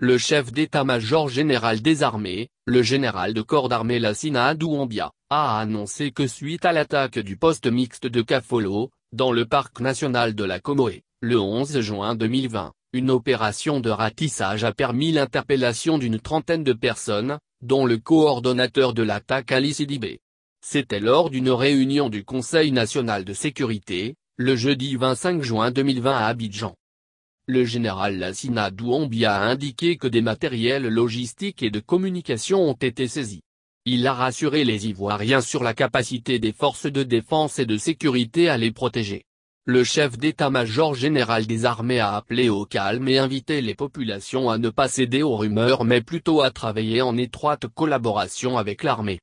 le chef d'état-major général des armées, le général de corps d'armée Lassina Douambia, a annoncé que suite à l'attaque du poste mixte de Cafolo, dans le parc national de la Comoé, le 11 juin 2020, une opération de ratissage a permis l'interpellation d'une trentaine de personnes, dont le coordonnateur de l'attaque à C'était lors d'une réunion du Conseil national de sécurité, le jeudi 25 juin 2020 à Abidjan le général Lassina Douambi a indiqué que des matériels logistiques et de communication ont été saisis. Il a rassuré les Ivoiriens sur la capacité des forces de défense et de sécurité à les protéger. Le chef d'état-major général des armées a appelé au calme et invité les populations à ne pas céder aux rumeurs mais plutôt à travailler en étroite collaboration avec l'armée.